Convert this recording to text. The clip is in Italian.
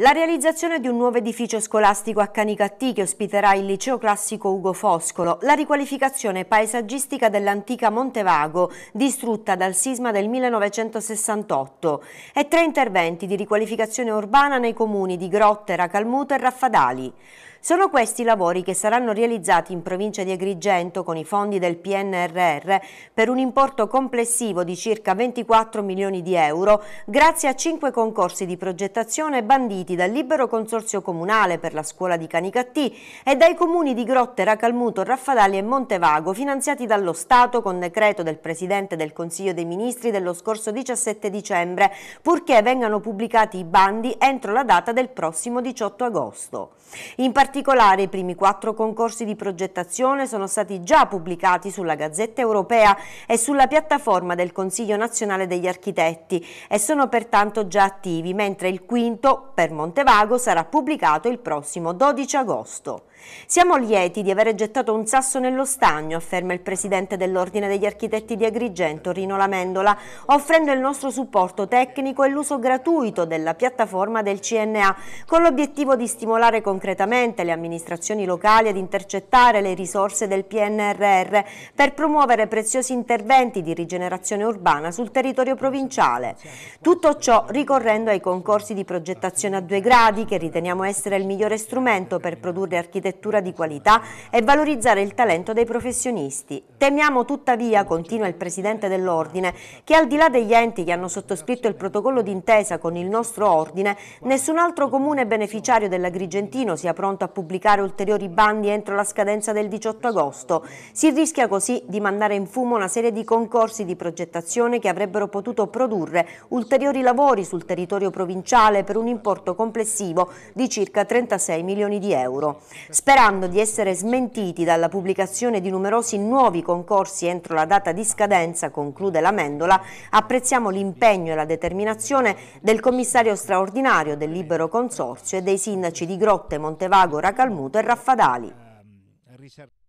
La realizzazione di un nuovo edificio scolastico a Canicattì che ospiterà il liceo classico Ugo Foscolo, la riqualificazione paesaggistica dell'antica Montevago, distrutta dal sisma del 1968, e tre interventi di riqualificazione urbana nei comuni di Grottera, Calmuto e Raffadali. Sono questi i lavori che saranno realizzati in provincia di Agrigento con i fondi del PNRR per un importo complessivo di circa 24 milioni di euro grazie a cinque concorsi di progettazione banditi garantiti dal libero consorzio comunale per la scuola di Canicattì e dai comuni di Grotte, Racalmuto, Raffadali e Montevago, finanziati dallo Stato con decreto del Presidente del Consiglio dei Ministri dello scorso 17 dicembre, purché vengano pubblicati i bandi entro la data del prossimo 18 agosto. In particolare i primi quattro concorsi di progettazione sono stati già pubblicati sulla Gazzetta Europea e sulla piattaforma del Consiglio Nazionale degli Architetti e sono pertanto già attivi, mentre il quinto, per Montevago sarà pubblicato il prossimo 12 agosto. Siamo lieti di aver gettato un sasso nello stagno, afferma il presidente dell'Ordine degli Architetti di Agrigento, Rino Lamendola, offrendo il nostro supporto tecnico e l'uso gratuito della piattaforma del CNA, con l'obiettivo di stimolare concretamente le amministrazioni locali ad intercettare le risorse del PNRR per promuovere preziosi interventi di rigenerazione urbana sul territorio provinciale. Tutto ciò ricorrendo ai concorsi di progettazione ad due gradi che riteniamo essere il migliore strumento per produrre architettura di qualità e valorizzare il talento dei professionisti. Temiamo tuttavia, continua il Presidente dell'Ordine, che al di là degli enti che hanno sottoscritto il protocollo d'intesa con il nostro Ordine, nessun altro comune beneficiario dell'Agrigentino sia pronto a pubblicare ulteriori bandi entro la scadenza del 18 agosto. Si rischia così di mandare in fumo una serie di concorsi di progettazione che avrebbero potuto produrre ulteriori lavori sul territorio provinciale per un importo complessivo di circa 36 milioni di euro, sperando di essere smentiti dalla pubblicazione di numerosi nuovi concorsi entro la data di scadenza, conclude la Mendola, apprezziamo l'impegno e la determinazione del commissario straordinario del Libero Consorzio e dei sindaci di Grotte, Montevago, Racalmuto e Raffadali. Ehm,